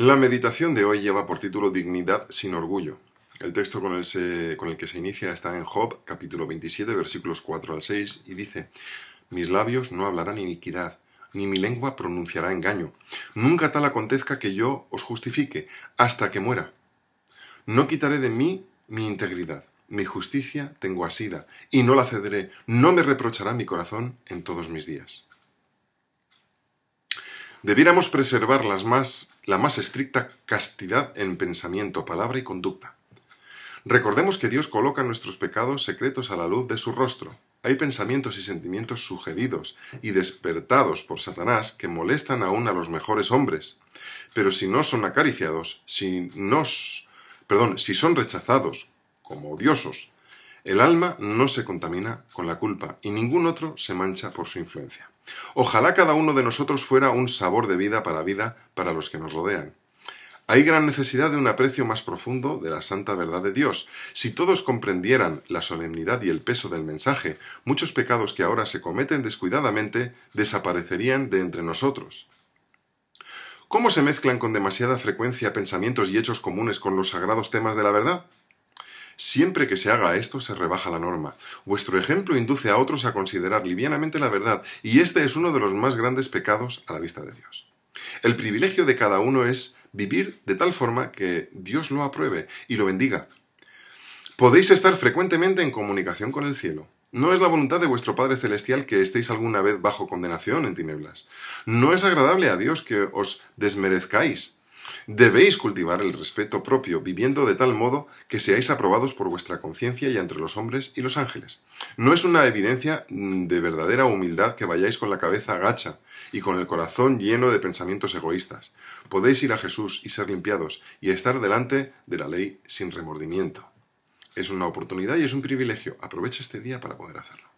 La meditación de hoy lleva por título Dignidad sin orgullo. El texto con el, que se inicia está en Job, capítulo 27, versículos 4 al 6, y dice, Mis labios no hablarán iniquidad, ni mi lengua pronunciará engaño. Nunca tal acontezca que yo os justifique, hasta que muera. No quitaré de mí mi integridad, mi justicia tengo asida, y no la cederé, no me reprochará mi corazón en todos mis días debiéramos preservar más, la más estricta castidad en pensamiento, palabra y conducta. Recordemos que Dios coloca nuestros pecados secretos a la luz de su rostro. Hay pensamientos y sentimientos sugeridos y despertados por Satanás que molestan aún a los mejores hombres. Pero si no son acariciados, si nos, perdón, si son rechazados como odiosos el alma no se contamina con la culpa y ningún otro se mancha por su influencia. Ojalá cada uno de nosotros fuera un sabor de vida para vida para los que nos rodean. Hay gran necesidad de un aprecio más profundo de la santa verdad de Dios. Si todos comprendieran la solemnidad y el peso del mensaje, muchos pecados que ahora se cometen descuidadamente desaparecerían de entre nosotros. ¿Cómo se mezclan con demasiada frecuencia pensamientos y hechos comunes con los sagrados temas de la verdad? Siempre que se haga esto se rebaja la norma. Vuestro ejemplo induce a otros a considerar livianamente la verdad, y este es uno de los más grandes pecados a la vista de Dios. El privilegio de cada uno es vivir de tal forma que Dios lo apruebe y lo bendiga. Podéis estar frecuentemente en comunicación con el cielo. No es la voluntad de vuestro Padre Celestial que estéis alguna vez bajo condenación en tinieblas. No es agradable a Dios que os desmerezcáis Debéis cultivar el respeto propio, viviendo de tal modo que seáis aprobados por vuestra conciencia y entre los hombres y los ángeles. No es una evidencia mm, de verdadera humildad que vayáis con la cabeza agacha y con el corazón lleno de pensamientos egoístas. Podéis ir a Jesús y ser limpiados y estar delante de la ley sin remordimiento. Es una oportunidad y es un privilegio. Aprovecha este día para poder hacerlo.